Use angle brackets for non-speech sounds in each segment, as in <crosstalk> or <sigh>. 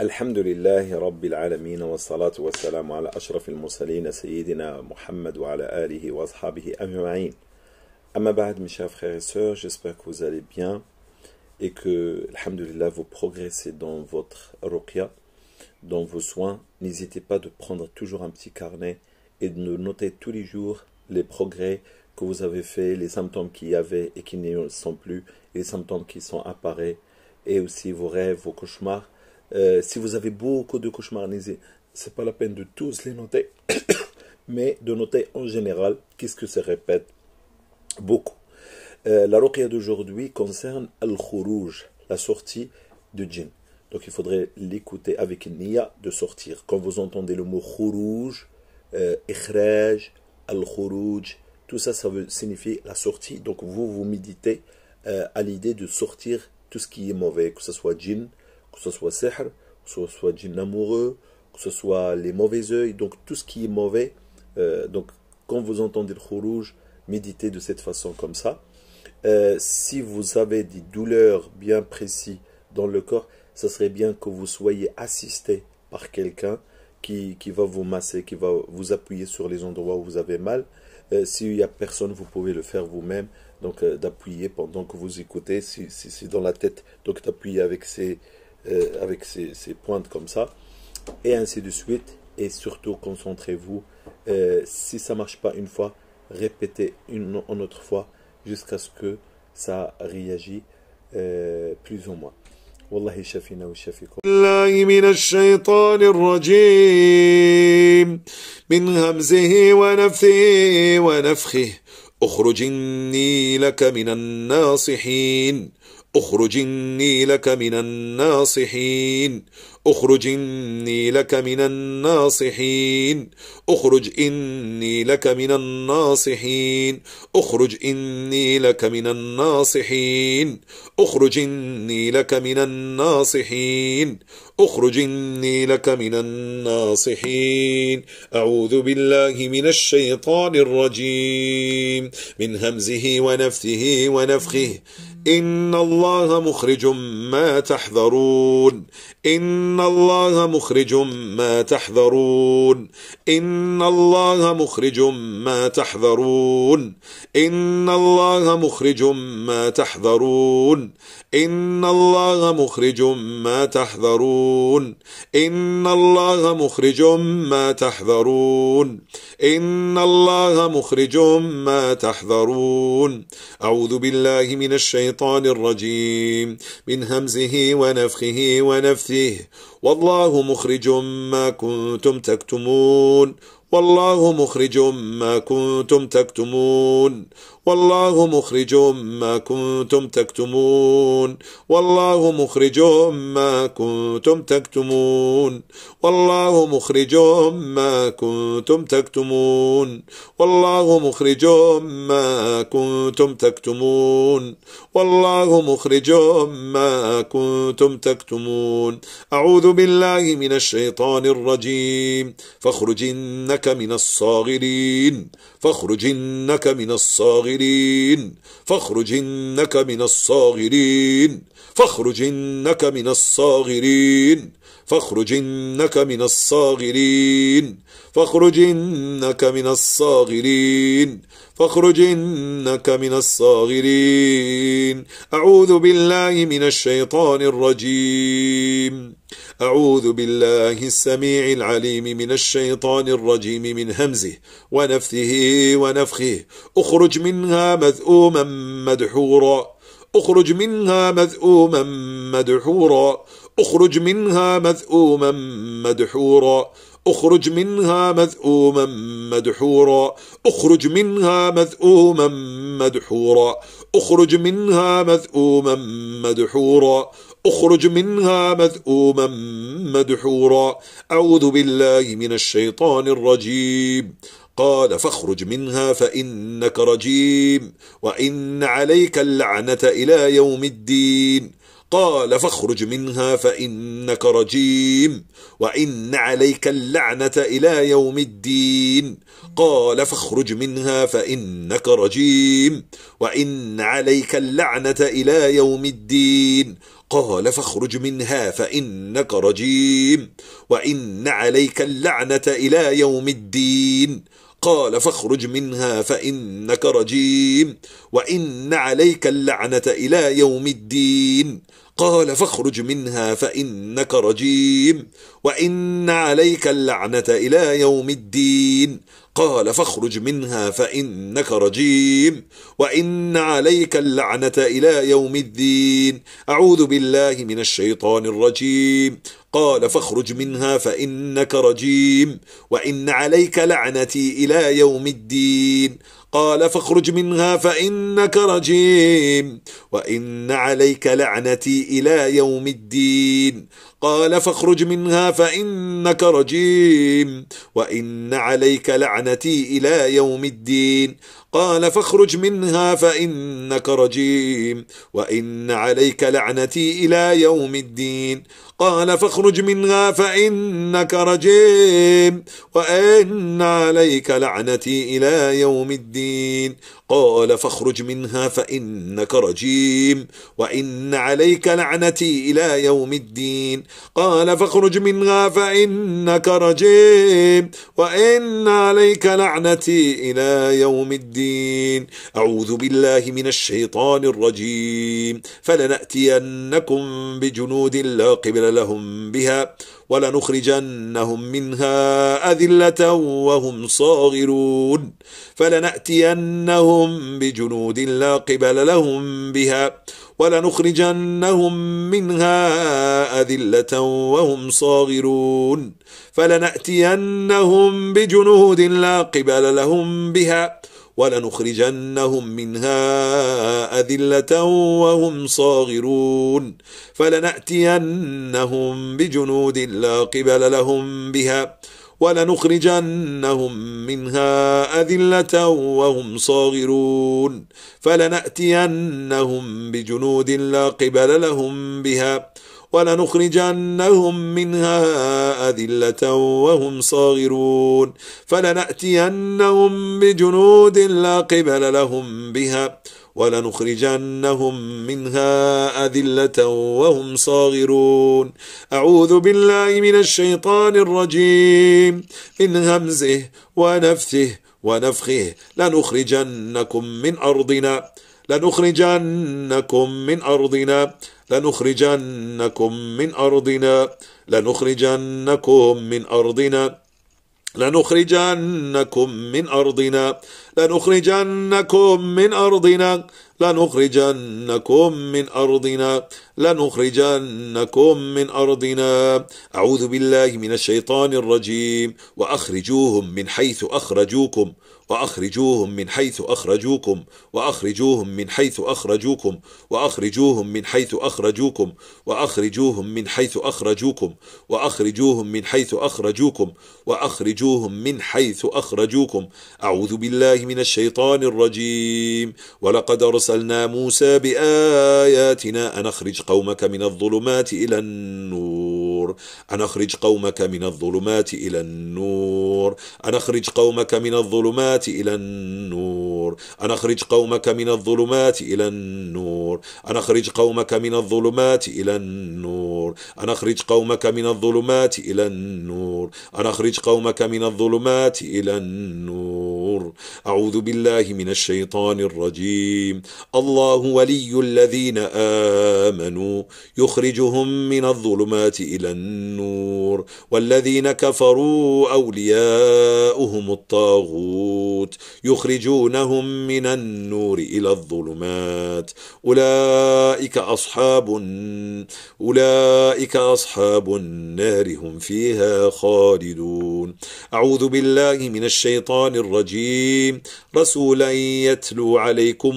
الحمد لله رب العالمين والصلاة والسلام على أشرف المرسلين سيدنا محمد وعلى آله وأصحابه أجمعين أما بعد mes chers frères et sœurs j'espère que vous allez bien et que alhamdulillah vous progressez dans votre ruqya dans vos soins n'hésitez pas de prendre toujours un petit carnet et de noter tous les jours les progrès que vous avez faits, les symptômes qui y avait et qui ne sont plus les symptômes qui sont apparus et aussi vos rêves vos cauchemars euh, si vous avez beaucoup de ce c'est pas la peine de tous les noter, <coughs> mais de noter en général qu'est-ce que se répète beaucoup. Euh, la ruqya d'aujourd'hui concerne al-khuruj, la sortie de djinn. Donc il faudrait l'écouter avec Nia de sortir. Quand vous entendez le mot khuruj, euh, al-khuruj, tout ça, ça veut signifier la sortie. Donc vous, vous méditez euh, à l'idée de sortir tout ce qui est mauvais, que ce soit djinn, que ce soit sihr, que ce soit djinn amoureux, que ce soit les mauvais oeils, donc tout ce qui est mauvais. Euh, donc quand vous entendez le rouge, méditez de cette façon comme ça. Euh, si vous avez des douleurs bien précises dans le corps, ça serait bien que vous soyez assisté par quelqu'un qui, qui, va vous masser, qui va vous appuyer sur les endroits où vous avez mal. Euh, s'il n'y a personne, vous pouvez le faire vous-même, donc d'appuyer pendant que vous écoutez, si, si, dans la tête, donc d'appuyer avec ses, euh, avec ces, pointes comme ça, et ainsi de suite. Et surtout, concentrez-vous. Euh, si ça marche pas une fois, répétez une, autre fois jusqu'à ce que ça réagit euh, plus ou moins. Wallahi shafina أخرجني لك من الناصحين أخرجني لك من الناصحين أخرج إني لك من الناصحين أخرج إني لك من الناصحين أخرج إني لك من الناصحين اخرج إني لك من الناصحين أعوذ بالله من الشيطان الرجيم من همزه ونفثه ونفخه إن الله مخرج ما تحذرون إن الله مخرج ما تحذرون إن الله مخرج ما تحذرون إن الله مخرج ما تحذرون إن الله مخرج ما تحذرون تحذرون إن الله مخرج ما تحذرون إن الله مخرج ما تحذرون أعوذ بالله من الشيطان الرجيم من همزه ونفخه ونفثه والله مخرج ما كنتم تكتمون والله مخرج ما كنتم تكتمون والله مخرج ما كنتم تكتمون والله مخرج ما كنتم تكتمون والله مخرج ما كنتم تكتمون والله مخرج ما كنتم تكتمون والله مخرج ما كنتم تكتمون أعوذ بالله من الشيطان الرجيم فاخرجنك من الصاغرين فاخرجنك من الصاغرين فاخرجنك من الصاغرين فاخرجنك من الصاغرين فاخرجنك من الصاغرين فاخرجنك من الصاغرين فاخرجنك من الصاغرين أعوذ بالله من الشيطان الرجيم أعوذ بالله السميع العليم من الشيطان الرجيم من همزه ونفثه ونفخه أخرج منها مذءوما مدحورا أخرج منها مذءوما مدحورا اخرج منها مذءوما مدحورا اخرج منها مذءوما مدحورا اخرج منها مذءوما مدحورا اخرج منها مذءوما مدحورا اخرج منها مذءوما مدحورا اعوذ بالله من الشيطان الرجيم قال فاخرج منها فانك رجيم وان عليك اللعنه الى يوم الدين قال فاخرج منها فإنك رجيم وإن عليك اللعنة إلى يوم الدين قال فاخرج منها فإنك رجيم وإن عليك اللعنة إلى يوم الدين قال فاخرج منها فإنك رجيم وإن عليك اللعنة إلى يوم الدين قال فاخرج منها فإنك رجيم وإن عليك اللعنة إلى يوم الدين قال فاخرج منها فإنك رجيم وإن عليك اللعنة إلى يوم الدين قال فاخرج منها فإنك رجيم وإن عليك اللعنة إلى يوم الدين أعوذ بالله من الشيطان الرجيم قال فاخرج منها فإنك رجيم وإن عليك لعنتي إلى يوم الدين قال فاخرج منها فإنك رجيم وإن عليك لعنتي إلى يوم الدين قال فاخرج منها فإنك رجيم وإن عليك لعنتي إلى يوم الدين قال فاخرج منها فإنك رجيم وإن عليك لعنتي إلى يوم الدين قال فاخرج منها فإنك رجيم وإن عليك لعنتي إلى يوم الدين قال فاخرج منها فإنك رجيم وإن عليك لعنتي إلى يوم الدين قال فاخرج منها فإنك رجيم وإن عليك لعنتي إلى يوم الدين أعوذ بالله من الشيطان الرجيم فلنأتينكم بجنود لا قبل لهم بها ولنخرجنهم منها أذلة وهم صاغرون فلنأتينهم بجنود لا قبل لهم بها ولنخرجنهم منها أذلة وهم صاغرون فلنأتينهم بجنود لا قبل لهم بها ولنخرجنهم منها أذلة وهم صاغرون فلنأتينهم بجنود لا قبل لهم بها ولنخرجنهم منها أذلة وهم صاغرون فلنأتينهم بجنود لا قبل لهم بها ولنخرجنهم منها أذلة وهم صاغرون فلنأتينهم بجنود لا قبل لهم بها ولنخرجنهم منها أذلة وهم صاغرون أعوذ بالله من الشيطان الرجيم من همزه ونفثه ونفخه لنخرجنكم من أرضنا لنخرجنكم من أرضنا لنخرجنكم من أرضنا لنخرجنكم من أرضنا لنخرجنكم من أرضنا لنخرجنكم من أرضنا لنخرجنكم من أرضنا لنخرجنكم من أرضنا أعوذ بالله من الشيطان الرجيم وأخرجوهم من حيث أخرجوكم وأخرجوهم من حيث أخرجوكم وأخرجوهم من حيث أخرجوكم وأخرجوهم من حيث أخرجوكم وأخرجوهم من حيث أخرجوكم وأخرجوهم من حيث أخرجوكم وأخرجوهم من حيث أخرجوكم أعوذ بالله من الشيطان الرجيم ولقد أرسلنا موسى بآياتنا أن أخرج قومك من الظلمات إلى النور أن أخرج قومك من الظلمات إلى النور أن أخرج قومك من الظلمات الظلمات إلى النور أن أخرج قومك من الظلمات إلى النور أن أخرج قومك من الظلمات إلى النور أن أخرج قومك من الظلمات إلى النور أن أخرج قومك من الظلمات إلى النور أعوذ بالله من الشيطان الرجيم الله ولي الذين آمنوا يخرجهم من الظلمات إلى النور والذين كفروا أولياؤهم الطاغوت الطاغوت يخرجونهم من النور إلى الظلمات أولئك أصحاب أولئك أصحاب النار هم فيها خالدون أعوذ بالله من الشيطان الرجيم رسولا يتلو عليكم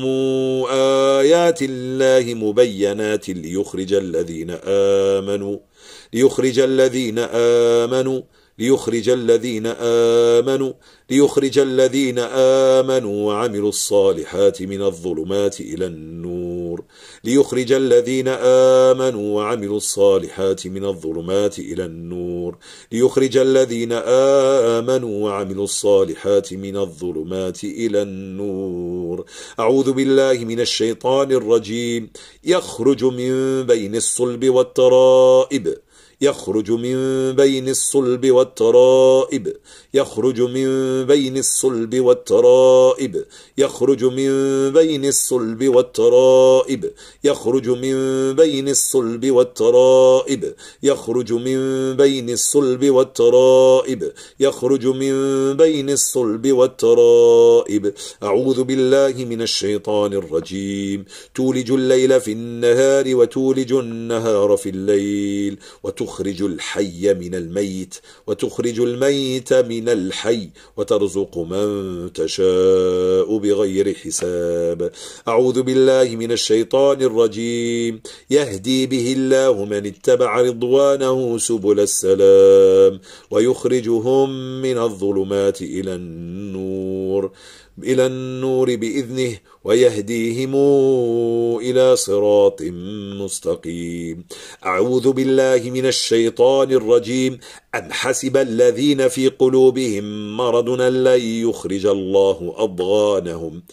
آيات الله مبينات ليخرج الذين آمنوا ليخرج الذين آمنوا ليخرج الذين آمنوا ليخرج الذين آمنوا وعملوا الصالحات من الظلمات إلى النور ليخرج الذين آمنوا وعملوا الصالحات من الظلمات إلى النور ليخرج الذين آمنوا وعملوا الصالحات من الظلمات إلى النور أعوذ بالله من الشيطان الرجيم يخرج من بين الصلب والترائب يخرج من بين الصلب والترائب يخرج من بين الصلب والترائب يخرج من بين الصلب والترائب يخرج من بين الصلب والترائب يخرج من بين الصلب والترائب يخرج من بين الصلب والترائب أعوذ بالله من الشيطان الرجيم تولج الليل في النهار وتولج النهار في الليل وتخرج الحي من الميت وتخرج الميت من الحي وترزق من تشاء بغير حساب أعوذ بالله من الشيطان الرجيم يهدي به الله من اتبع رضوانه سبل السلام ويخرجهم من الظلمات إلى النور إلى النور بإذنه ويهديهم إلى صراط مستقيم أعوذ بالله من الشيطان الرجيم أم حسب الذين في قلوبهم مرض أن لن يخرج الله أضغانهم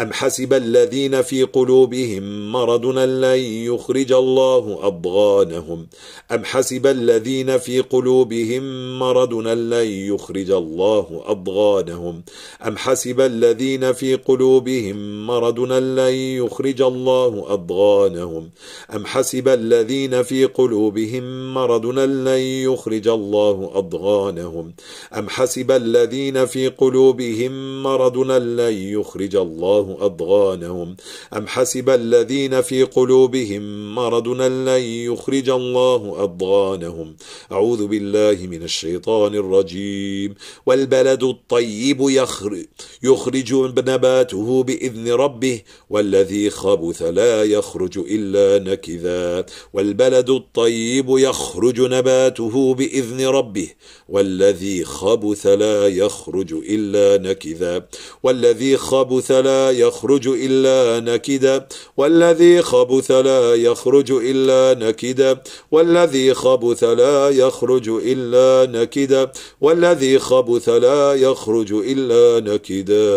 أم حسب الذين في قلوبهم مرض أن لن يخرج الله أضغانهم أم حسب الذين في قلوبهم مرض أن لن يخرج الله أضغانهم أم حسب الذين في قلوبهم مرض أردنا لن يخرج الله أضغانهم أم حسب الذين في قلوبهم مرضنا لن يخرج الله أضغانهم أم حسب الذين في قلوبهم مرضنا لن يخرج الله أضغانهم أم حسب الذين في قلوبهم مرضنا لن يخرج الله أضغانهم أعوذ بالله من الشيطان الرجيم والبلد الطيب يخرج, يخرج نباته بإذن ربه والذي خبث لا يخرج إلا نكذا والبلد الطيب يخرج نباته بإذن ربه والذي خبث لا يخرج إلا نكذا والذي خبث لا يخرج إلا نكدا والذي خبث لا يخرج إلا نكدا والذي خبث لا يخرج إلا نكدا والذي خبث لا يخرج إلا نكدا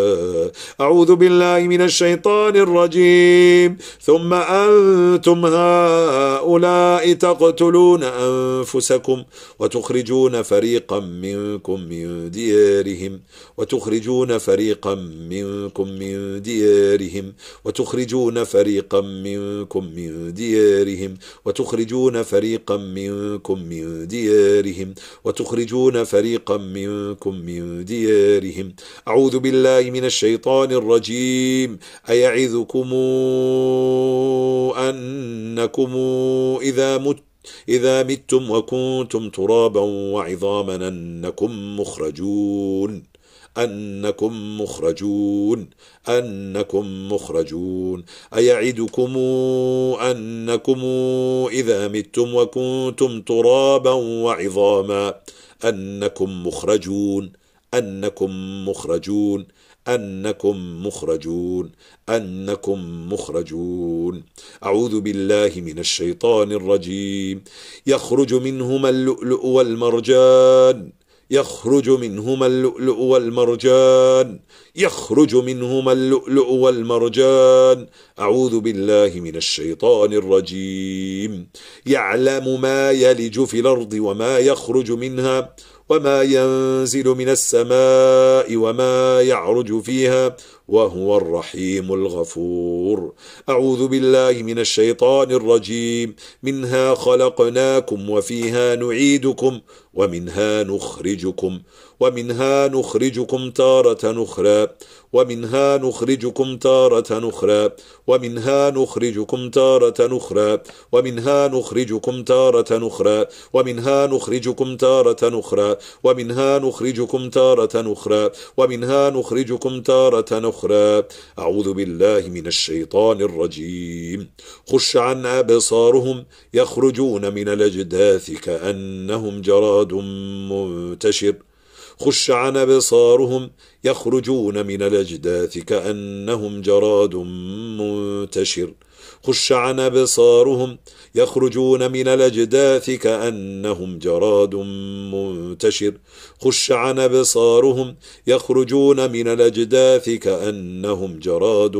أعوذ بالله من الشيطان الرجيم ثم أنتم هؤلاء تقتلون أنفسكم وتخرجون فريقا منكم من ديارهم وتخرجون فريقا منكم من ديارهم وتخرجون فريقا منكم من ديارهم وتخرجون فريقا منكم من ديارهم وتخرجون فريقا منكم من ديارهم أعوذ بالله من الشيطان الرجيم أيعظكم أنكم إذا مت إذا متم وكنتم ترابا وعظاما أنكم مخرجون أنكم مخرجون أنكم مخرجون أيعدكم أنكم إذا متم وكنتم ترابا وعظاما أنكم مخرجون أنكم مخرجون أنكم مخرجون أنكم مخرجون أعوذ بالله من الشيطان الرجيم يخرج منهما اللؤلؤ والمرجان يخرج منهما اللؤلؤ والمرجان يخرج منهما اللؤلؤ والمرجان أعوذ بالله من الشيطان الرجيم يعلم ما يلج في الأرض وما يخرج منها وما ينزل من السماء وما يعرج فيها وهو الرحيم الغفور أعوذ بالله من الشيطان الرجيم منها خلقناكم وفيها نعيدكم ومنها نخرجكم ومنها نخرجكم تارة أخرى ومنها نخرجكم تارة أخرى ومنها نخرجكم تارة أخرى ومنها نخرجكم تارة أخرى ومنها نخرجكم تارة أخرى ومنها نخرجكم تارة أخرى ومنها نخرجكم تارة أخرى أعوذ بالله من الشيطان الرجيم خش عن أبصارهم يخرجون من الأجداث كأنهم جراد منتشر خش عن ابصارهم يخرجون من الاجداث كانهم جراد منتشر خش عن أبصارهم يخرجون من الأجداث كأنهم جراد منتشر خش عن أبصارهم يخرجون من الأجداث كأنهم جراد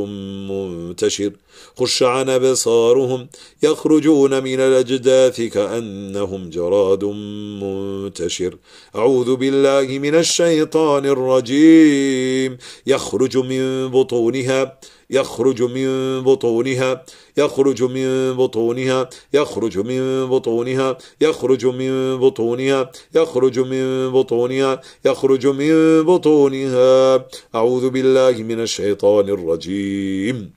منتشر خش عن أبصارهم يخرجون من الأجداث كأنهم جراد منتشر أعوذ بالله من الشيطان الرجيم يخرج من بطونها يخرج من بطونها يخرج من بطونها يخرج من بطونها يخرج من بطونها يخرج من بطونها يخرج من بطونها أعوذ بالله من الشيطان الرجيم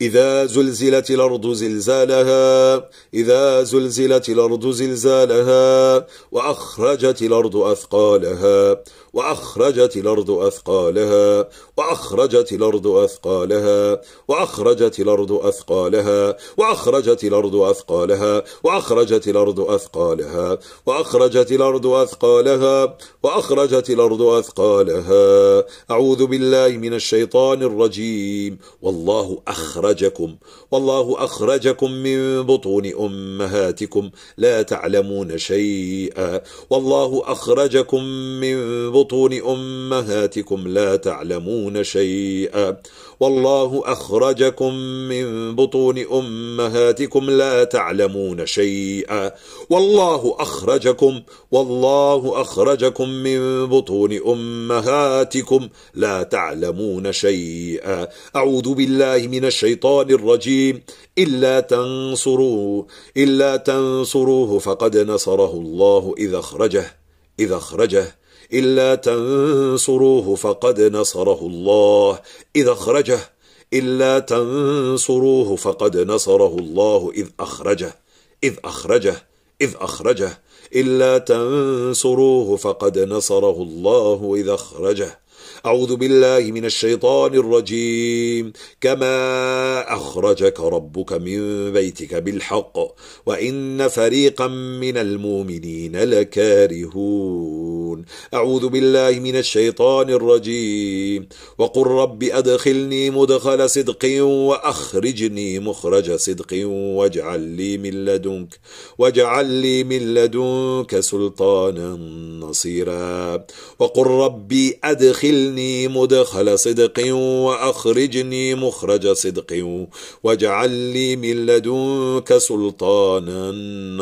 إذا زلزلت الأرض زلزالها إذا زلزلت الأرض زلزالها وأخرجت الأرض أثقالها وأخرجت الأرض أثقالها وأخرجت الأرض أثقالها وأخرجت الأرض أثقالها وأخرجت الأرض أثقالها وأخرجت الأرض أثقالها وأخرجت الأرض أثقالها وأخرجت الأرض أثقالها أعوذ بالله من الشيطان الرجيم والله أخرجكم والله أخرجكم من بطون أمهاتكم لا تعلمون شيئا والله أخرجكم من بطون بطون أمهاتكم لا تعلمون شيئا والله أخرجكم من بطون أمهاتكم لا تعلمون شيئا والله أخرجكم والله أخرجكم من بطون أمهاتكم لا تعلمون شيئا أعوذ بالله من الشيطان الرجيم إلا تنصروه إلا تنصروه فقد نصره الله إذا أخرجه إذا أخرجه إلا تنصروه فقد نصره الله إذا أخرجه إلا تنصروه فقد نصره الله إذ أخرجه إذ أخرجه إذ أخرجه إلا تنصروه فقد نصره الله إذا أخرجه أعوذ بالله من الشيطان الرجيم كما أخرجك ربك من بيتك بالحق وإن فريقا من المؤمنين لكارهون أعوذ بالله من الشيطان الرجيم وقل رب أدخلني مدخل صدق وأخرجني مخرج صدق واجعل لي من لدنك واجعل لي من لدنك سلطانا نصيرا وقل ربي أدخلني وادخلني مدخل صدق وأخرجني مخرج صدق واجعل لي من لدنك سلطانا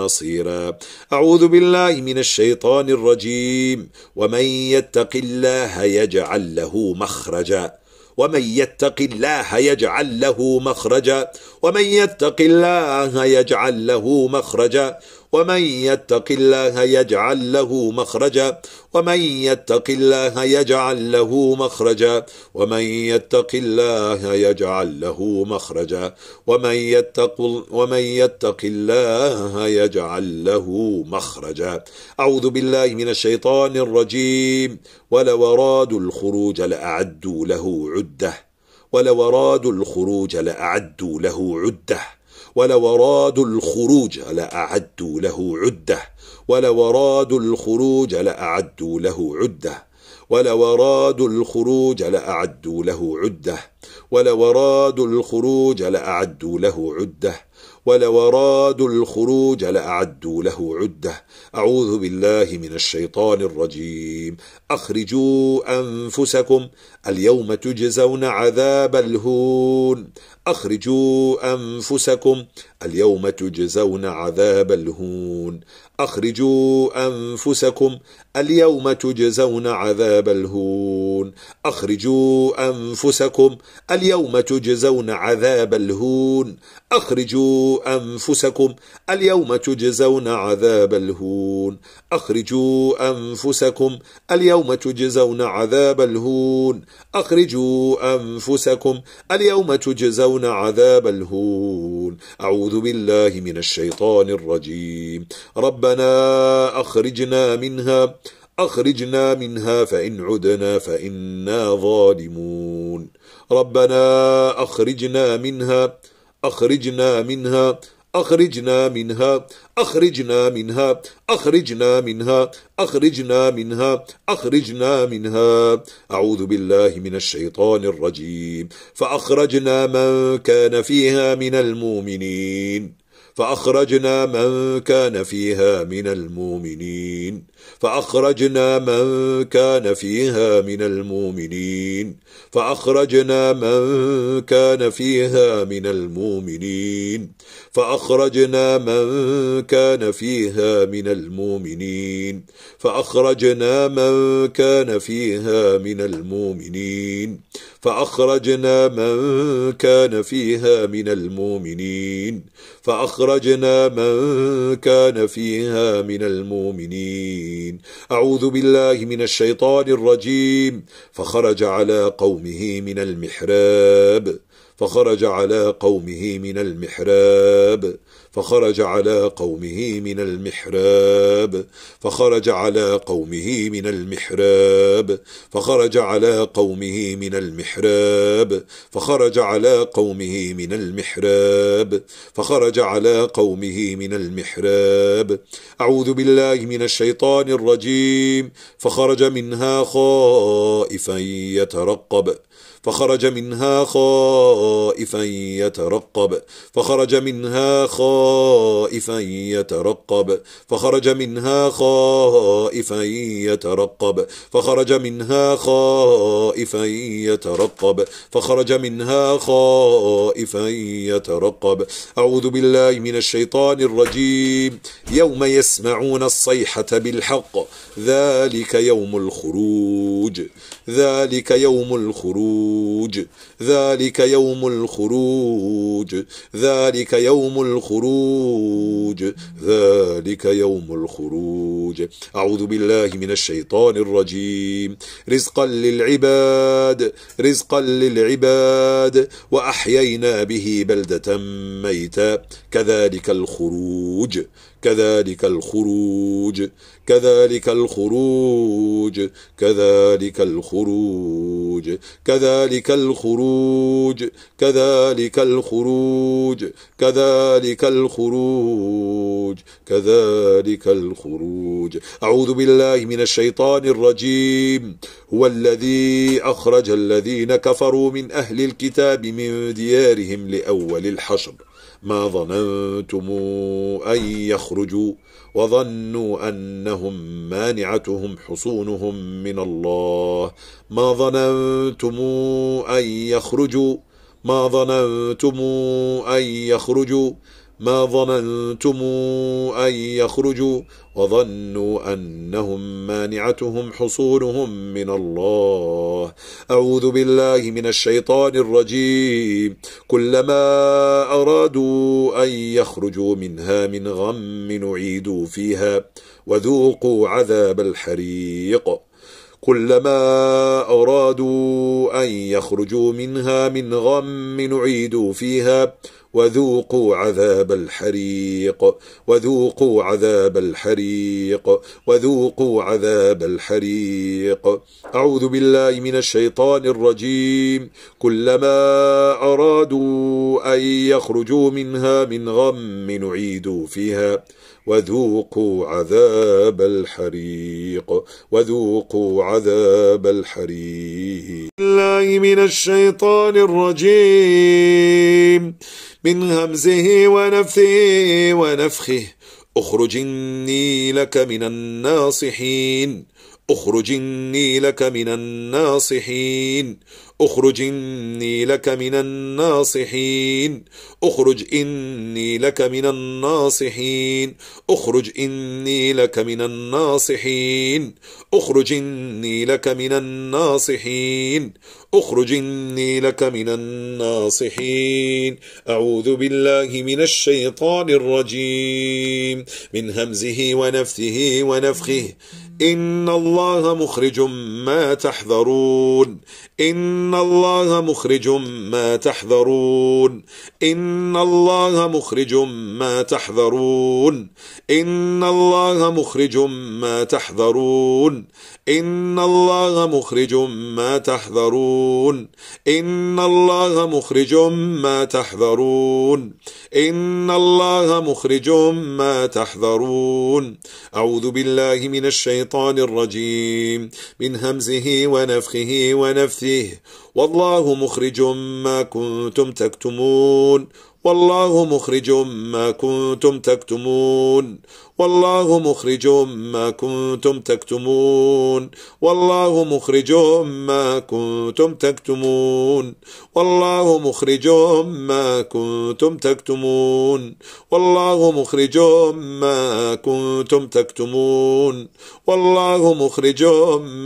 نصيرا أعوذ بالله من الشيطان الرجيم ومن يتق الله يجعل له مخرجا ومن يتق الله يجعل له مخرجا ومن يتق الله يجعل له مخرجا ومن يتق الله يجعل له مخرجا ومن يتق الله يجعل له مخرجا ومن يتق الله يجعل له مخرجا ومن يتق ومن يتق الله يجعل له مخرجا أعوذ بالله من الشيطان الرجيم ولو أرادوا الخروج لأعدوا له عدة ولو أرادوا الخروج لأعدوا له عده ولو أرادوا الخروج لأعدوا له عدة ولو أرادوا الخروج لأعدوا له عدة ولو أرادوا الخروج لأعدوا له عدة ولو أرادوا الخروج لأعدوا له عدة ولو أرادوا الخروج لأعدوا له عدة أعوذ بالله من الشيطان الرجيم أخرجوا أنفسكم اليوم تجزون عذاب الهون أخرجوا أنفسكم اليوم تجزون عذاب الهون أخرجوا أنفسكم اليوم تجزون عذاب الهون يقولون أخرجوا أنفسكم اليوم تجزون عذاب الهون أخرجوا أنفسكم اليوم تجزون عذاب الهون أخرجوا أنفسكم اليوم تجزون عذاب الهون أخرجوا أنفسكم اليوم تجزون عذاب الهون أعوذ بالله من الشيطان الرجيم ربنا أخرجنا منها أخرجنا منها فإن عدنا فإنا ظالمون ربنا أخرجنا منها أخرجنا منها أخرجنا منها أخرجنا منها أخرجنا منها أخرجنا منها أخرجنا منها أعوذ بالله من الشيطان الرجيم فأخرجنا من كان فيها من المؤمنين فأخرجنا من كان فيها من المؤمنين فأخرجنا من كان فيها من المؤمنين فأخرجنا من كان فيها من المؤمنين فأخرجنا من كان فيها من المؤمنين فأخرجنا من كان فيها من المؤمنين فأخرجنا من كان فيها من المؤمنين فأخرجنا من كان فيها من المؤمنين العالمين أعوذ بالله من الشيطان الرجيم فخرج على قومه من المحراب فخرج على قومه من المحراب فخرج على قومه من المحراب فخرج على قومه من المحراب فخرج على قومه من المحراب فخرج على قومه من المحراب فخرج على قومه من المحراب أعوذ بالله من الشيطان الرجيم فخرج منها خائفا يترقب فخرج منها خائفا يترقب فخرج منها خائفا يترقب فخرج منها خائفا يترقب فخرج منها خائفا يترقب فخرج منها خائفا يترقب أعوذ بالله من الشيطان الرجيم يوم يسمعون الصيحة بالحق ذلك يوم الخروج ذلك يوم الخروج الخروج ذلك يوم الخروج ذلك يوم الخروج ذلك يوم الخروج أعوذ بالله من الشيطان الرجيم رزقا للعباد رزقا للعباد وأحيينا به بلدة ميتا كذلك الخروج كذلك الخروج كذلك الخروج كذلك الخروج كذلك الخروج كذلك الخروج كذلك الخروج كذلك الخروج أعوذ بالله من الشيطان الرجيم هو الذي أخرج الذين كفروا من أهل الكتاب من ديارهم لأول الحشر ما ظننتم أن يخرجوا وظنوا أنهم مانعتهم حصونهم من الله ما ظننتم أن يخرجوا ما ظننتم أن يخرجوا ما ظننتم أن يخرجوا وظنوا أنهم مانعتهم حصونهم من الله أعوذ بالله من الشيطان الرجيم كلما أرادوا أن يخرجوا منها من غم أعيدوا فيها وذوقوا عذاب الحريق كلما أرادوا أن يخرجوا منها من غم أعيدوا فيها وذوقوا عذاب الحريق وذوقوا عذاب الحريق وذوقوا عذاب الحريق أعوذ بالله من الشيطان الرجيم كلما أراد أرادوا أن يخرجوا منها من غم نعيدوا فيها وذوقوا عذاب الحريق وذوقوا عذاب الحريق الله من الشيطان الرجيم من همزه ونفثه ونفخه اخرجني لك من الناصحين اخرجني لك من الناصحين اخرج إني لك من الناصحين اخرج إني لك من الناصحين اخرج إني لك من الناصحين اخرج إني لك من الناصحين اخرج إني لك من الناصحين أعوذ بالله من الشيطان الرجيم من همزه ونفثه ونفخه إن الله مخرج ما تحذرون إن الله مخرج ما تحذرون إن الله مخرج ما تحذرون إن الله مخرج ما تحذرون إن الله مخرج ما تحذرون إن الله مخرج ما تحذرون إن الله مخرج ما تحذرون أعوذ بالله من الشيطان الرجيم من همزه ونفخه ونفثه والله مخرج ما كنتم تكتمون والله مخرج ما كنتم تكتمون والله مخرج ما كنتم تكتمون والله مخرج ما كنتم تكتمون والله مخرج ما كنتم تكتمون والله مخرج ما كنتم تكتمون والله مخرج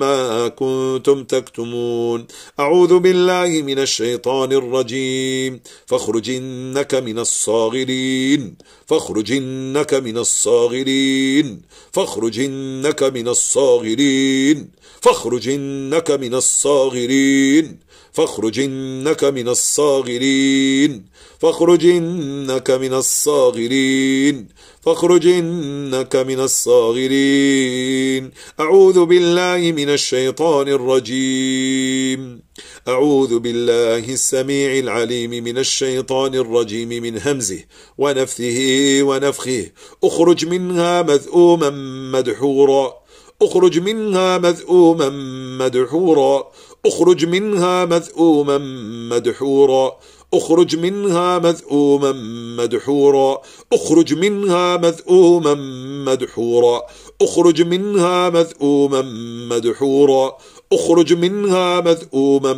ما كنتم تكتمون أعوذ بالله من الشيطان الرجيم فاخرج إنك من الصاغرين فاخرجنك من الصاغرين فاخرجنك من الصاغرين فاخرجنك من الصاغرين فاخرجنك من الصاغرين فاخرجنك من الصاغرين فاخرجنك من الصاغرين أعوذ بالله من الشيطان الرجيم أعوذ بالله السميع العليم من الشيطان الرجيم من همزه ونفثه ونفخه أخرج منها مذءوما مدحورا أخرج منها مذءوما مدحورا أخرج منها مذءوما مدحورا اخرج منها مذءوما مدحورا اخرج منها مذءوما مدحورا اخرج منها مذءوما مدحورا اخرج منها مذءوما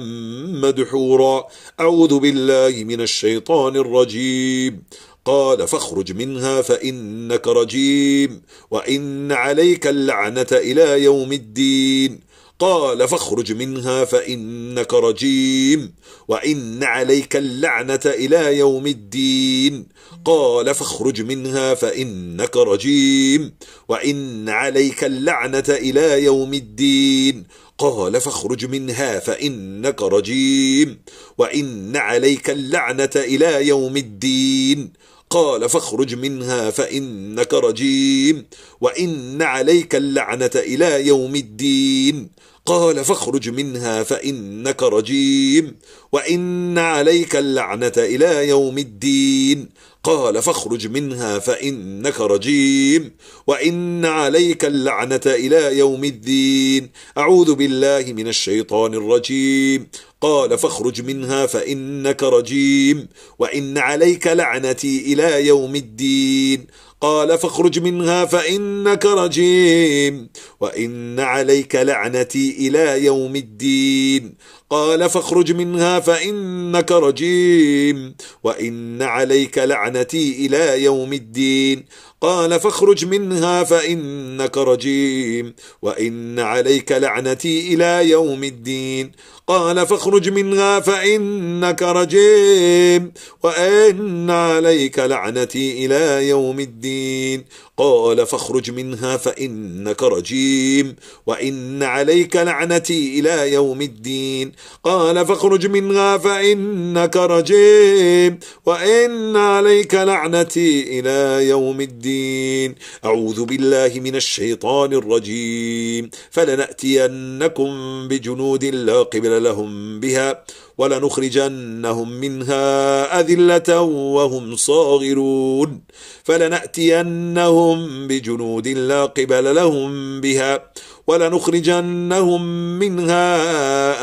مدحورا أعوذ بالله من الشيطان الرجيم قال فاخرج منها فإنك رجيم وإن عليك اللعنة إلى يوم الدين قال فاخرج منها فإنك رجيم وإن عليك اللعنة إلى يوم الدين قال فاخرج منها فإنك رجيم وإن عليك اللعنة إلى يوم الدين قال فاخرج منها فإنك رجيم وإن عليك اللعنة إلى يوم الدين قال فاخرج منها فإنك رجيم وإن عليك اللعنة إلى يوم الدين قال فاخرج منها فإنك رجيم وإن عليك اللعنة إلى يوم الدين قال فاخرج منها فإنك رجيم وإن عليك اللعنة إلى يوم الدين أعوذ بالله من الشيطان الرجيم قال فاخرج منها فإنك رجيم وإن عليك لعنتي إلى يوم الدين قال فاخرج منها فإنك رجيم وإن عليك لعنتي إلى يوم الدين قال فاخرج منها فإنك رجيم وإن عليك لعنتي إلى يوم الدين قال فاخرج منها فإنك رجيم وإن عليك لعنتي إلى يوم الدين قال فاخرج منها فإنك رجيم وإن عليك لعنتي إلى يوم الدين قال فاخرج منها فإنك رجيم وإن عليك لعنتي إلى يوم الدين قال فاخرج منها فإنك رجيم وإن عليك لعنتي إلى يوم الدين أعوذ بالله من الشيطان الرجيم فلنأتينكم بجنود لا قبل لهم بها ولنخرجنهم منها أذلة وهم صاغرون فلنأتينهم بجنود لا قبل لهم بها ولنخرجنهم منها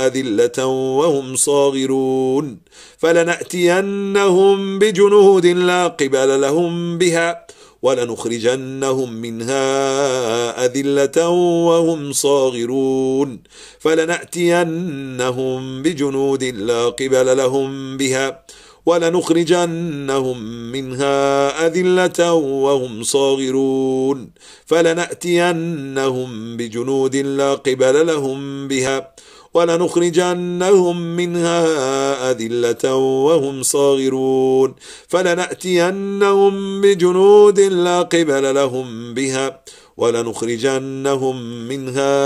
أذلة وهم صاغرون فلنأتينهم بجنود لا قبل لهم بها ولنخرجنهم منها أذلة وهم صاغرون فلنأتينهم بجنود لا قبل لهم بها ولنخرجنهم منها أذلة وهم صاغرون فلنأتينهم بجنود لا قبل لهم بها ولنخرجنهم منها أذلة وهم صاغرون فلنأتينهم بجنود لا قبل لهم بها ولنخرجنهم منها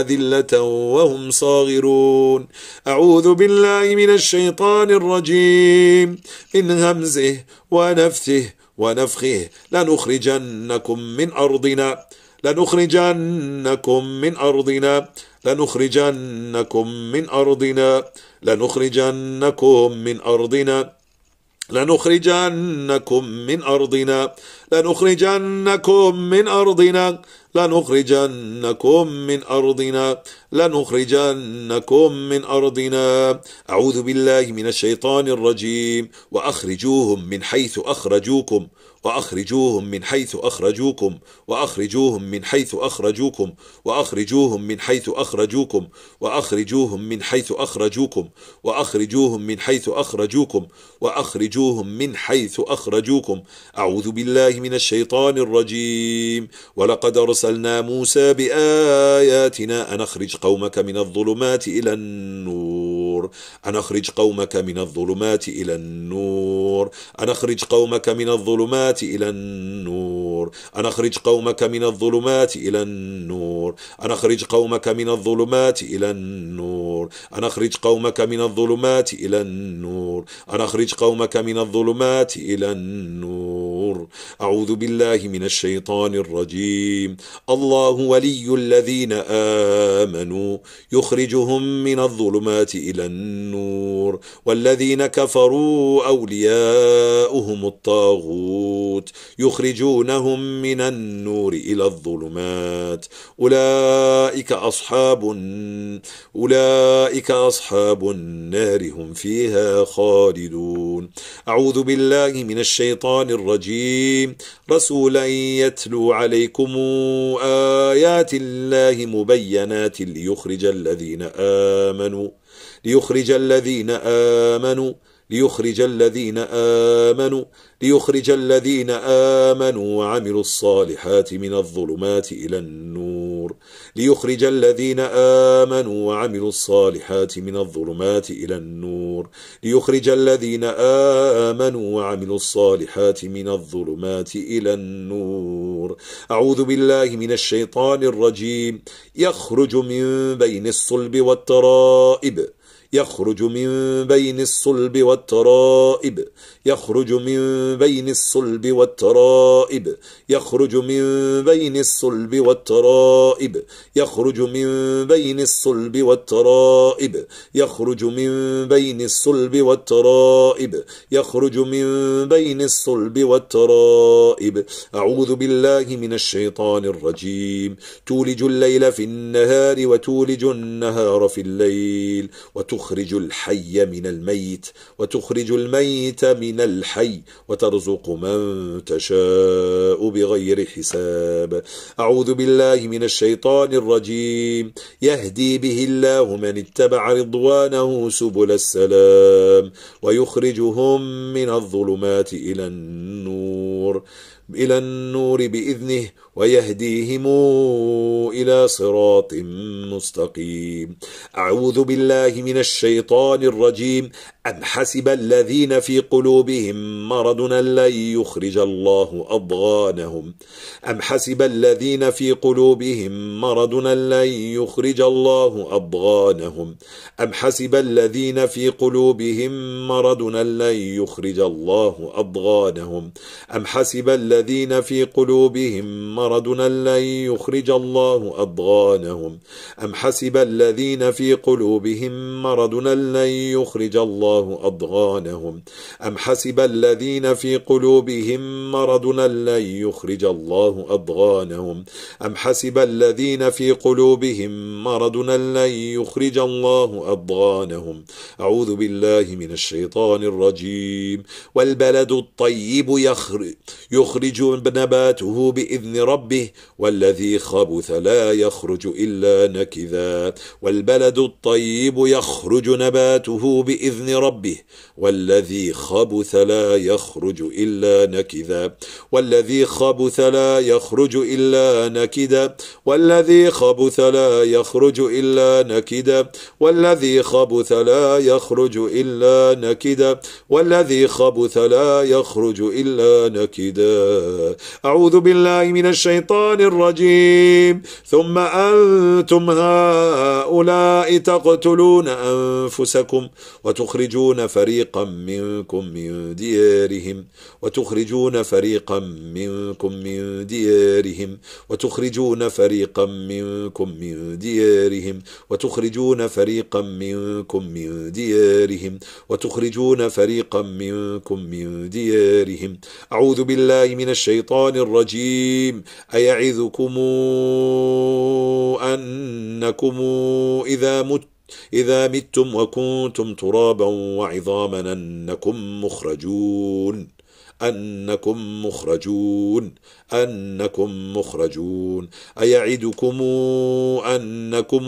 أذلة وهم صاغرون أعوذ بالله من الشيطان الرجيم من همزه ونفثه ونفخه لنخرجنكم من أرضنا لنخرجنكم من أرضنا لنخرجنكم من أرضنا لنخرجنكم من أرضنا لنخرجنكم من أرضنا لنخرجنكم من أرضنا لنخرجنكم من أرضنا لنخرجنكم من أرضنا أعوذ بالله من الشيطان الرجيم وأخرجوهم من حيث أخرجوكم وأخرجوهم من حيث أخرجوكم وأخرجوهم من حيث أخرجوكم وأخرجوهم من حيث أخرجوكم وأخرجوهم من حيث أخرجوكم وأخرجوهم من حيث أخرجوكم وأخرجوهم من حيث أخرجوكم أعوذ بالله من الشيطان الرجيم ولقد أرسلنا موسى بآياتنا أن أخرج قومك من الظلمات إلى النور النور أن أخرج قومك من الظلمات إلى النور أن أخرج قومك من الظلمات إلى النور أن أخرج قومك من الظلمات إلى النور أن أخرج قومك من الظلمات إلى النور أن أخرج قومك من الظلمات إلى النور أن أخرج قومك من الظلمات إلى النور أعوذ بالله من الشيطان الرجيم الله ولي الذين آمنوا يخرجهم من الظلمات إلى النور والذين كفروا أولياؤهم الطاغوت يخرجونهم من النور إلى الظلمات أولئك أصحاب أولئك أصحاب النار هم فيها خالدون أعوذ بالله من الشيطان الرجيم رسولا يتلو عليكم آيات الله مبينات ليخرج الذين آمنوا ليخرج الذين آمنوا ليخرج الذين آمنوا ليخرج الذين آمنوا وعملوا الصالحات من الظلمات إلى النور ليخرج الذين آمنوا وعملوا الصالحات من الظلمات إلى النور ليخرج الذين آمنوا وعملوا الصالحات من الظلمات إلى النور أعوذ بالله من الشيطان الرجيم يخرج من بين الصلب والترائب يخرج من بين الصلب والترائب يخرج من بين الصلب والترائب يخرج من بين الصلب والترائب يخرج من بين الصلب والترائب يخرج من بين الصلب والترائب يخرج من بين الصلب والترائب أعوذ بالله من الشيطان الرجيم تولج الليل في النهار وتولج النهار في الليل وتخرج الحي من الميت وتخرج الميت من من الحي وترزق من تشاء بغير حساب أعوذ بالله من الشيطان الرجيم يهدي به الله من اتبع رضوانه سبل السلام ويخرجهم من الظلمات إلى النور إلى النور بإذنه ويهديهم إلى صراط مستقيم أعوذ بالله من الشيطان الرجيم أم حسب الذين في قلوبهم مرض أن لن يخرج الله أضغانهم أم حسب الذين في قلوبهم مرض أن لن يخرج الله أضغانهم أم حسب الذين في قلوبهم مرض أن لن يخرج الله أضغانهم أم حسب الذين في قلوبهم مرض أردنا لن يخرج الله أضغانهم أم حسب الذين في قلوبهم مرضنا لن يخرج الله أضغانهم أم حسب الذين في قلوبهم مرضنا لن يخرج الله أضغانهم أم حسب الذين في قلوبهم مرضنا لن يخرج الله أضغانهم أعوذ بالله من الشيطان الرجيم والبلد الطيب يخرج, يخرج نباته بإذن ربه والذي خبث لا يخرج إلا نكذا والبلد الطيب يخرج نباته بإذن ربه والذي خبث لا يخرج إلا نكذا والذي خبث لا يخرج إلا نكدا والذي خبث لا يخرج إلا نكدا والذي خبث لا يخرج إلا نكدا والذي خبث لا يخرج إلا نكدا أعوذ بالله من الشيطان الرجيم ثم أنتم هؤلاء تقتلون أنفسكم وتخرجون فريقا منكم من ديارهم وتخرجون فريقا منكم من ديارهم وتخرجون فريقا منكم من ديارهم وتخرجون فريقا منكم من ديارهم وتخرجون فريقا منكم من ديارهم أعوذ بالله من الشيطان الرجيم أيعظكم أنكم إذا مت إذا متم وكنتم ترابا وعظاما أنكم مخرجون أنكم مخرجون أنكم مخرجون أيعدكم أنكم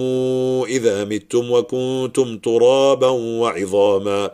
إذا متم وكنتم ترابا وعظاما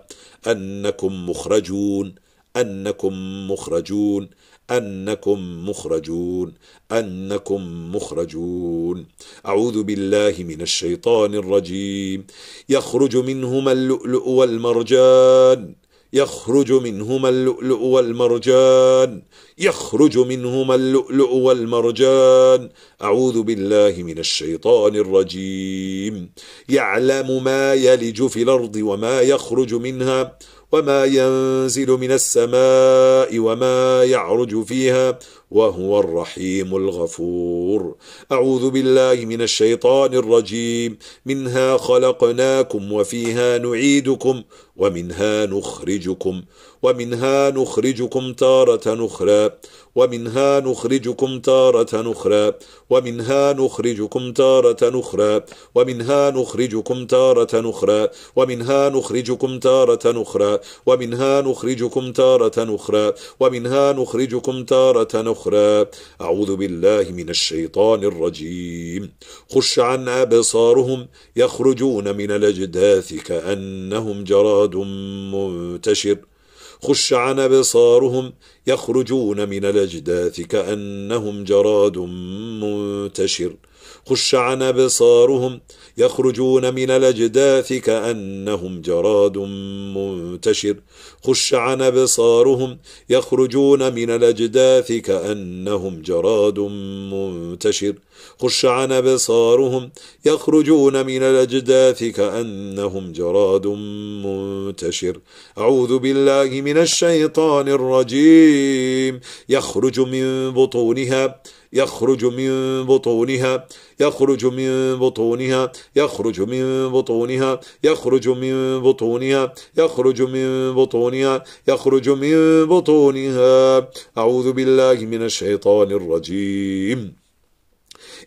أنكم مخرجون أنكم مخرجون أنكم مخرجون أنكم مخرجون أعوذ بالله من الشيطان الرجيم يخرج منهما اللؤلؤ والمرجان يخرج منهما اللؤلؤ والمرجان يخرج منهما اللؤلؤ والمرجان أعوذ بالله من الشيطان الرجيم يعلم ما يلج في الأرض وما يخرج منها وما ينزل من السماء وما يعرج فيها وهو الرحيم الغفور أعوذ بالله من الشيطان الرجيم منها خلقناكم وفيها نعيدكم ومنها نخرجكم ومنها نخرجكم تارة أخرى ومنها نخرجكم تارة أخرى ومنها نخرجكم تارة أخرى ومنها نخرجكم تارة أخرى ومنها نخرجكم تارة أخرى ومنها نخرجكم تارة أخرى ومنها نخرجكم تارة أخرى أعوذ بالله من الشيطان الرجيم خش عن أبصارهم يخرجون من الأجداث كأنهم جراد منتشر خش عن أبصارهم يخرجون من الأجداث كأنهم جراد منتشر خش عن أبصارهم يخرجون من الأجداث كأنهم جراد منتشر خش عن أبصارهم يخرجون من الأجداث كأنهم جراد منتشر خش عن أبصارهم يخرجون من الأجداث كأنهم جراد منتشر أعوذ بالله من الشيطان الرجيم يخرج من بطونها يخرج من بطونها يخرج من بطونها يخرج من بطونها يخرج من بطونها يخرج من بطونها يخرج من بطونها أعوذ بالله من الشيطان الرجيم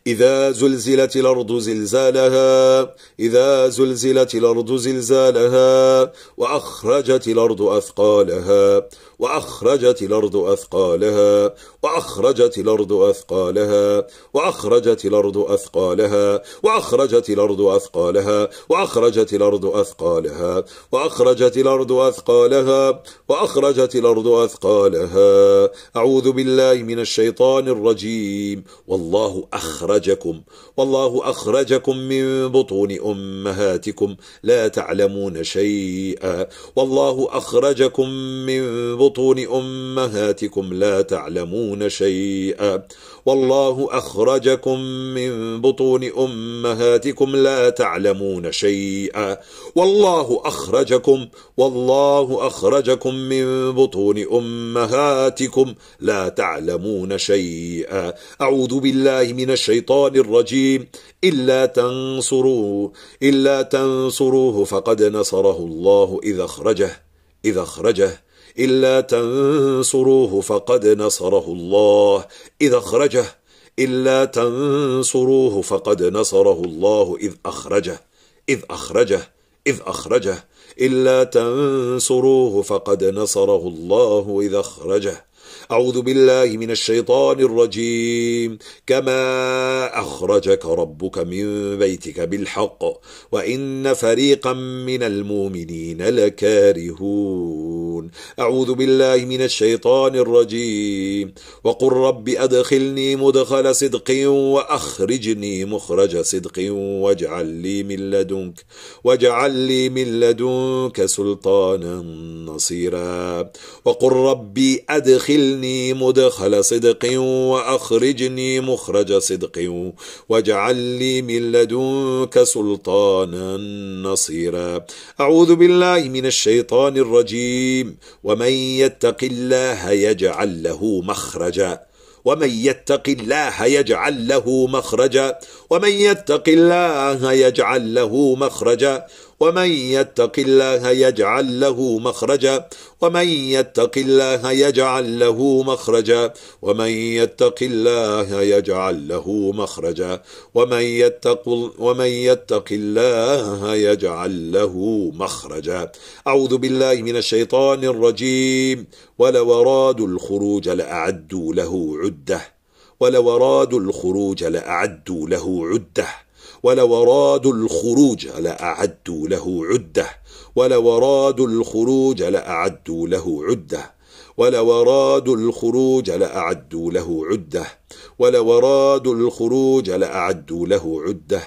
إذا زلزلت الأرض زلزالها إذا زلزلت الأرض زلزالها وأخرجت الأرض أثقالها وأخرجت الأرض أثقالها وأخرجت الأرض أثقالها وأخرجت الأرض أثقالها وأخرجت الأرض أثقالها وأخرجت الأرض أثقالها وأخرجت الأرض أثقالها وأخرجت الأرض أثقالها أعوذ بالله من الشيطان الرجيم والله أخرجكم والله أخرجكم من بطون أمهاتكم لا تعلمون شيئا والله أخرجكم من بطون بطون أمهاتكم لا تعلمون شيئا والله أخرجكم من بطون أمهاتكم لا تعلمون شيئا والله أخرجكم والله أخرجكم من بطون أمهاتكم لا تعلمون شيئا أعوذ بالله من الشيطان الرجيم إلا تنصروه إلا تنصروه فقد نصره الله إذا أخرجه إذا أخرجه إلا تنصروه فقد نصره الله إذا أخرجه إلا تنصروه فقد نصره الله إذ أخرجه إذ أخرجه إذ أخرجه إلا تنصروه فقد نصره الله إذا أخرجه أعوذ بالله من الشيطان الرجيم كما أخرجك ربك من بيتك بالحق وإن فريقا من المؤمنين لكارهون أعوذ بالله من الشيطان الرجيم وقل رب أدخلني مدخل صدق وأخرجني مخرج صدق واجعل لي من لدنك واجعل لي من لدنك سلطانا نصيرا وقل ربي أدخلني وادخلني مدخل صدق وأخرجني مخرج صدق واجعل لي من لدنك سلطانا نصيرا أعوذ بالله من الشيطان الرجيم ومن يتق الله يجعل له مخرجا ومن يتق الله يجعل له مخرجا ومن يتق الله يجعل له مخرجا ومن يتق الله يجعل له مخرجا ومن يتق الله يجعل له مخرجا ومن يتق الله يجعل له مخرجا ومن يتق ومن يتق الله يجعل له مخرجا أعوذ بالله من الشيطان الرجيم ولو أرادوا الخروج لأعدوا له عدة ولو أرادوا الخروج لأعدوا له عده ولو أرادوا الخروج لأعدوا له عدة ولو أرادوا الخروج لأعدوا له عدة ولو أرادوا الخروج لأعدوا له عدة ولو أرادوا الخروج لأعدوا له عدة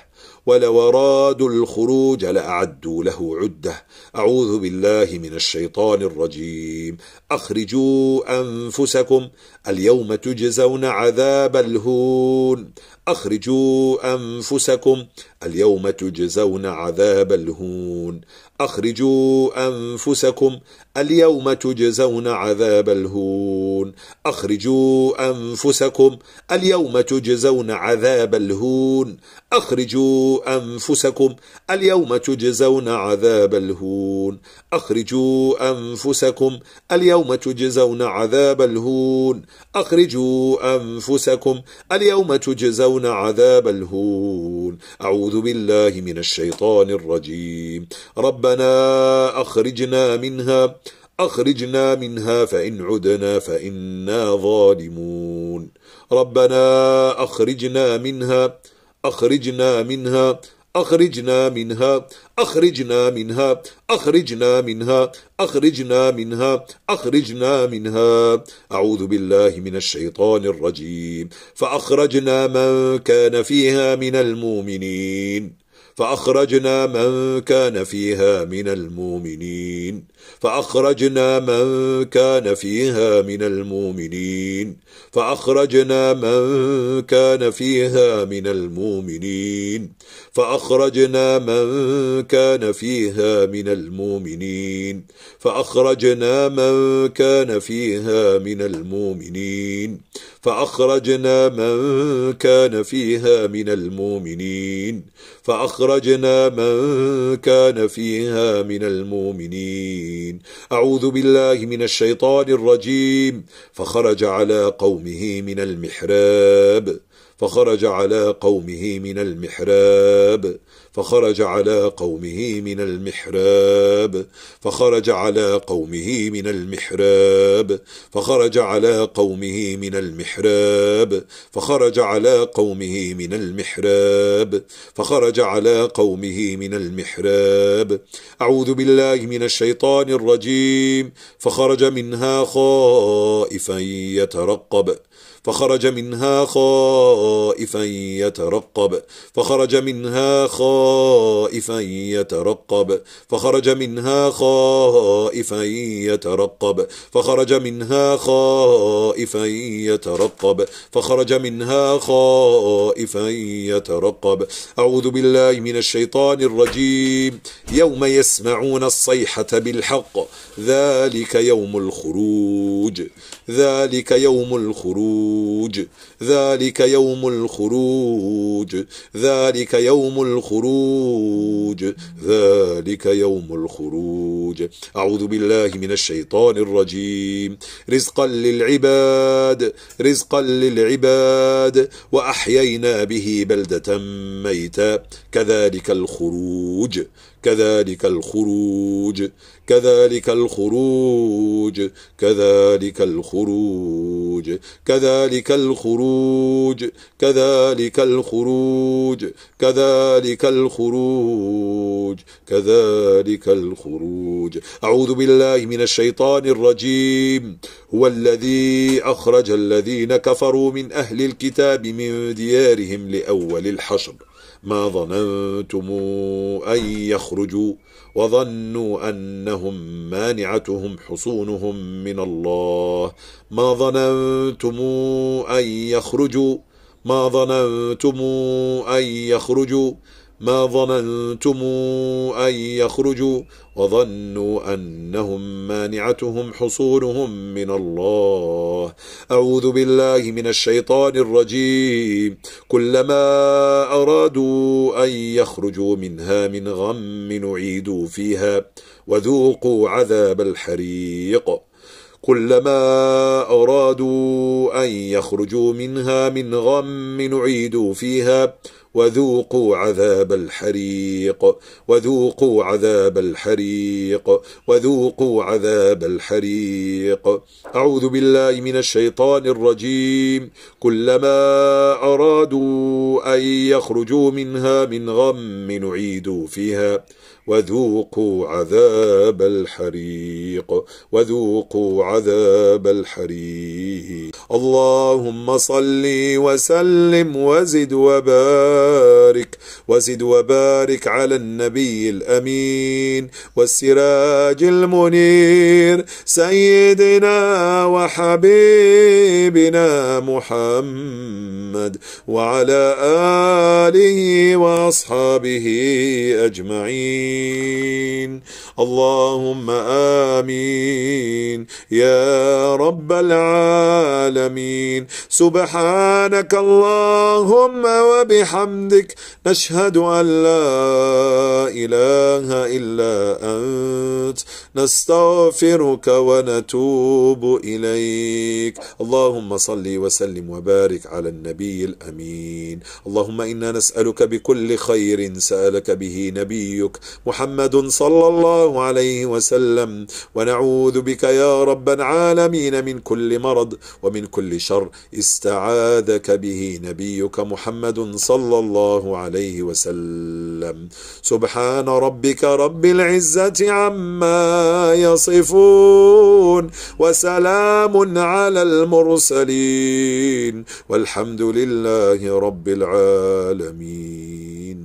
ولو أرادوا الخروج لأعدوا له عدة أعوذ بالله من الشيطان الرجيم أخرجوا أنفسكم اليوم تجزون عذاب الهون أخرجوا أنفسكم اليوم تجزون عذاب الهون أخرجوا أنفسكم اليوم تجزون عذاب الهون أخرجوا أنفسكم اليوم تجزون عذاب الهون أخرجوا أنفسكم اليوم تجزون عذاب الهون أخرجوا أنفسكم اليوم تجزون عذاب الهون أخرجوا أنفسكم اليوم تجزون عذاب الهون أعوذ بالله من الشيطان الرجيم ربنا أخرجنا منها أخرجنا منها فإن عدنا فإنا ظالمون ربنا أخرجنا منها أخرجنا منها أخرجنا منها أخرجنا منها أخرجنا منها أخرجنا منها أخرجنا منها أعوذ بالله من الشيطان الرجيم فأخرجنا من كان فيها من المؤمنين فأخرجنا من كان فيها من المؤمنين فأخرجنا من كان فيها من المؤمنين فأخرجنا من كان فيها من المؤمنين فأخرجنا من كان فيها من المؤمنين فأخرجنا من كان فيها من المؤمنين فأخرجنا من كان فيها من المؤمنين فأخرجنا من كان فيها من المؤمنين العالمين أعوذ بالله من الشيطان الرجيم فخرج على قومه من المحراب فخرج على قومه من المحراب فخرج على قومه من المحراب فخرج على قومه من المحراب فخرج على قومه من المحراب فخرج على قومه من المحراب فخرج على قومه من المحراب أعوذ بالله من الشيطان الرجيم فخرج منها خائفا يترقب فخرج منها خائفا يترقب فخرج منها خائفا يترقب فخرج منها خائفا يترقب فخرج منها خائفا يترقب فخرج منها خائفا يترقب أعوذ بالله من الشيطان الرجيم يوم يسمعون الصيحة بالحق ذلك يوم الخروج ذلك يوم الخروج الخروج ذلك يوم الخروج ذلك يوم الخروج ذلك يوم الخروج أعوذ بالله من الشيطان الرجيم رزقا للعباد رزقا للعباد وأحيينا به بلدة ميتا كذلك الخروج كذلك الخروج كذلك الخروج كذلك الخروج كذلك الخروج كذلك الخروج كذلك الخروج كذلك الخروج أعوذ بالله من الشيطان الرجيم هو الذي أخرج الذين كفروا من أهل الكتاب من ديارهم لأول الحشر ما ظننتم أن يخرجوا وظنوا انهم مانعتهم حصونهم من الله ما ظننتم ان يخرجوا ما ظننتم ان يخرجوا ما ظننتم أن يخرجوا وظنوا أنهم مانعتهم حصونهم من الله أعوذ بالله من الشيطان الرجيم كلما أرادوا أن يخرجوا منها من غم نعيدوا فيها وذوقوا عذاب الحريق كلما أرادوا أن يخرجوا منها من غم نعيدوا فيها وذوقوا عذاب الحريق وذوقوا عذاب الحريق وذوقوا عذاب الحريق أعوذ بالله من الشيطان الرجيم كلما أرادوا أن يخرجوا منها من غم نعيدوا فيها وذوقوا عذاب الحريق وذوقوا عذاب الحريق اللهم صل وسلم وزد وبارك وزد وبارك على النبي الامين والسراج المنير سيدنا وحبيبنا محمد وعلى اله واصحابه اجمعين آمين اللهم آمين يا رب العالمين سبحانك اللهم وبحمدك نشهد أن لا إله إلا أنت نستغفرك ونتوب إليك اللهم صل وسلم وبارك على النبي الأمين اللهم إنا نسألك بكل خير سألك به نبيك محمد صلى الله عليه وسلم ونعوذ بك يا رب العالمين من كل مرض ومن كل شر استعاذك به نبيك محمد صلى الله عليه وسلم سبحان ربك رب العزة عما يصفون وسلام على المرسلين والحمد لله رب العالمين